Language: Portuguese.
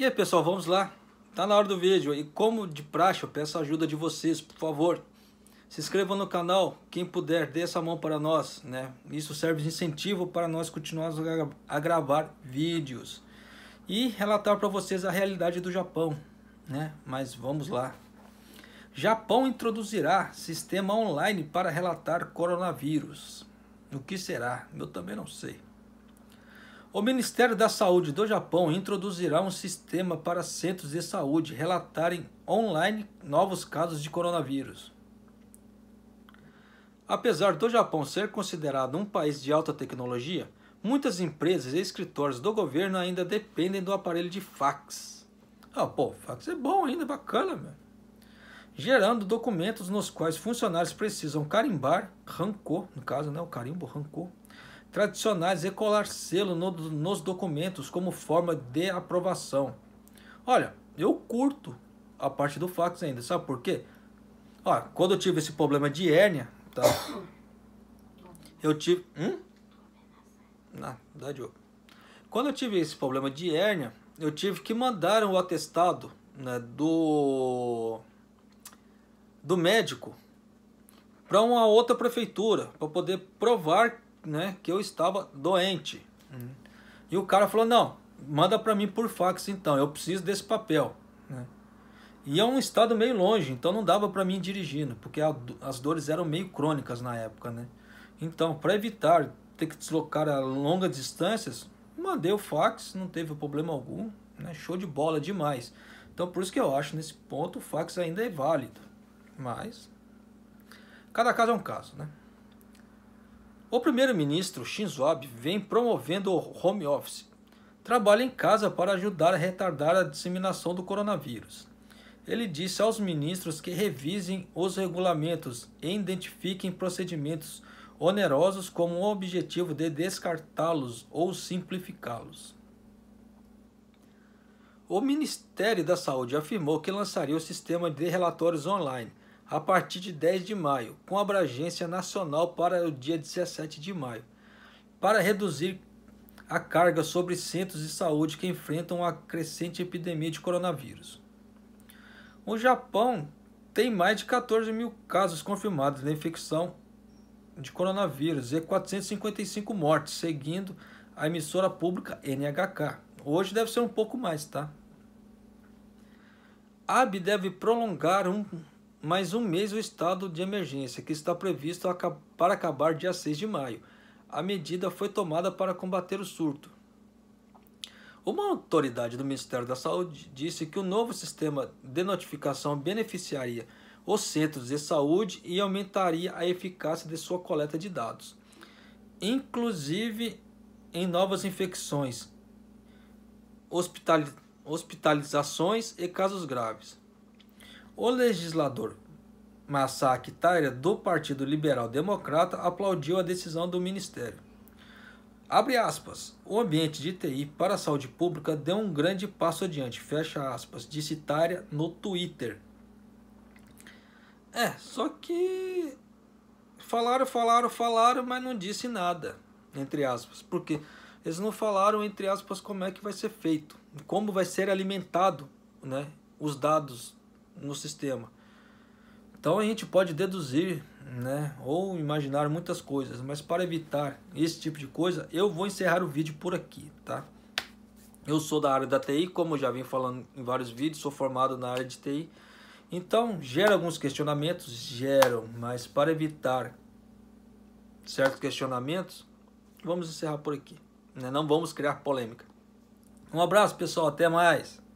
E aí pessoal, vamos lá. Tá na hora do vídeo e como de praxe eu peço a ajuda de vocês, por favor. Se inscreva no canal, quem puder, dê essa mão para nós, né? Isso serve de incentivo para nós continuarmos a gravar vídeos e relatar para vocês a realidade do Japão, né? Mas vamos lá. Japão introduzirá sistema online para relatar coronavírus. O que será? Eu também não sei. O Ministério da Saúde do Japão introduzirá um sistema para centros de saúde relatarem online novos casos de coronavírus. Apesar do Japão ser considerado um país de alta tecnologia, muitas empresas e escritórios do governo ainda dependem do aparelho de fax. Ah, pô, fax é bom ainda, bacana, meu. Gerando documentos nos quais funcionários precisam carimbar, rancor, no caso, né, o carimbo rancor, tradicionais e colar selo no, nos documentos como forma de aprovação. Olha, eu curto a parte do fax ainda, sabe por quê? Olha, quando eu tive esse problema de hérnia, tá? Eu tive... Hum? Não, dá de Quando eu tive esse problema de hérnia, eu tive que mandar o um atestado né, do, do médico para uma outra prefeitura, para poder provar né, que eu estava doente. Uhum. E o cara falou: não, manda para mim por fax então, eu preciso desse papel. Né. E é um estado meio longe, então não dava para mim dirigindo, né, porque a, as dores eram meio crônicas na época. Né? Então, para evitar ter que deslocar a longas distâncias, mandei o fax, não teve problema algum, né? show de bola demais. Então, por isso que eu acho nesse ponto o fax ainda é válido, mas cada caso é um caso, né? O primeiro-ministro Shinzo Abe vem promovendo o home office, trabalho em casa para ajudar a retardar a disseminação do coronavírus. Ele disse aos ministros que revisem os regulamentos e identifiquem procedimentos onerosos como o objetivo de descartá-los ou simplificá-los. O Ministério da Saúde afirmou que lançaria o sistema de relatórios online a partir de 10 de maio, com abrangência nacional para o dia 17 de maio, para reduzir a carga sobre centros de saúde que enfrentam a crescente epidemia de coronavírus. O Japão tem mais de 14 mil casos confirmados da infecção de coronavírus e 455 mortes, seguindo a emissora pública NHK. Hoje deve ser um pouco mais, tá? AB deve prolongar um mais um mês o estado de emergência, que está previsto para acabar dia 6 de maio. A medida foi tomada para combater o surto. Uma autoridade do Ministério da Saúde disse que o novo sistema de notificação beneficiaria os centros de saúde e aumentaria a eficácia de sua coleta de dados, inclusive em novas infecções, hospitalizações e casos graves. O legislador Masaki Taira, do Partido Liberal Democrata, aplaudiu a decisão do Ministério. Abre aspas. O ambiente de TI para a saúde pública deu um grande passo adiante, fecha aspas, disse Taira no Twitter. É, só que falaram, falaram, falaram, mas não disse nada, entre aspas, porque eles não falaram, entre aspas, como é que vai ser feito, como vai ser alimentado, né, os dados no sistema. Então a gente pode deduzir né, ou imaginar muitas coisas, mas para evitar esse tipo de coisa, eu vou encerrar o vídeo por aqui, tá? Eu sou da área da TI, como já vim falando em vários vídeos, sou formado na área de TI. Então, gera alguns questionamentos? Geram, mas para evitar certos questionamentos, vamos encerrar por aqui. Né? Não vamos criar polêmica. Um abraço, pessoal. Até mais.